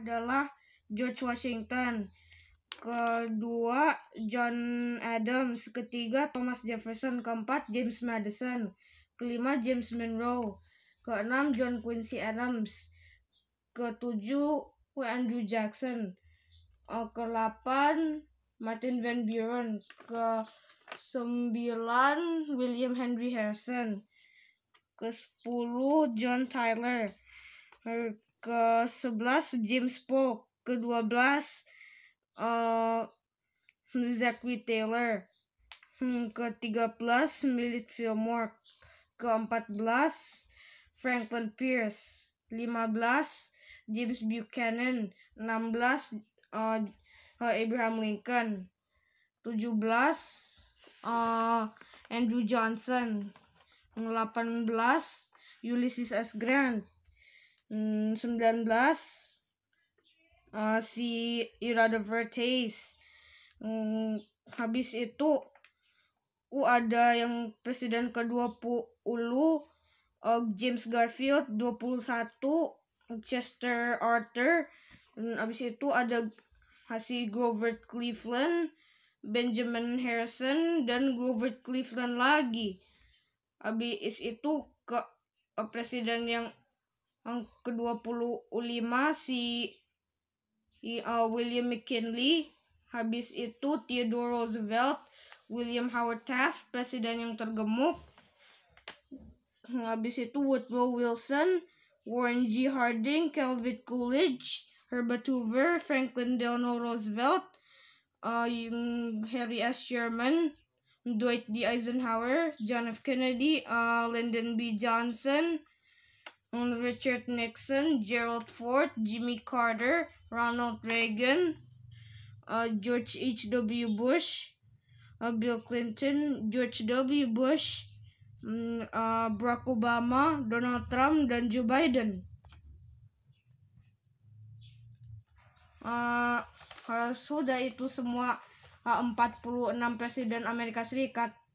adalah George Washington, kedua John Adams, ketiga Thomas Jefferson, keempat James Madison, kelima James Monroe, keenam John Quincy Adams, ketujuh Andrew Jackson, eh, ke-8 Martin Van Buren, ke-9 William Henry Harrison, ke-10 John Tyler, ke-11 James Polk, ke-12 uh, Zachary Taylor, hmm, ke-13 Millet Fillmore, ke-14 Franklin Pierce, 15 James Buchanan, 16 uh, eh, eh, Abraham Lincoln, 17 uh, eh, Andrew Johnson, 18 Ulysses S. Grant, Hmm, 19 uh, eh, si Ira the Vertes. Hmm, habis itu uh, ada yang presiden ke-20 uh, eh, James Garfield 21 Chester Arthur hmm, habis itu ada Hasi Grover Cleveland Benjamin Harrison dan Grover Cleveland lagi. Habis itu ke eh, presiden yang yang ke-25 si uh, William McKinley, habis itu Theodore Roosevelt, William Howard Taft, presiden yang tergemuk, habis itu Woodrow Wilson, Warren G. Harding, Calvin Coolidge, Herbert Hoover, Franklin Delano Roosevelt, uh, Harry S. Sherman, Dwight D. Eisenhower, John F. Kennedy, uh, Lyndon B. Johnson, Richard Nixon, Gerald Ford, Jimmy Carter, Ronald Reagan, uh, George W Bush, uh, Bill Clinton, George W. Bush, mm, uh, Barack Obama, Donald Trump, dan Joe Biden. Uh, sudah itu semua uh, 46 presiden Amerika Serikat.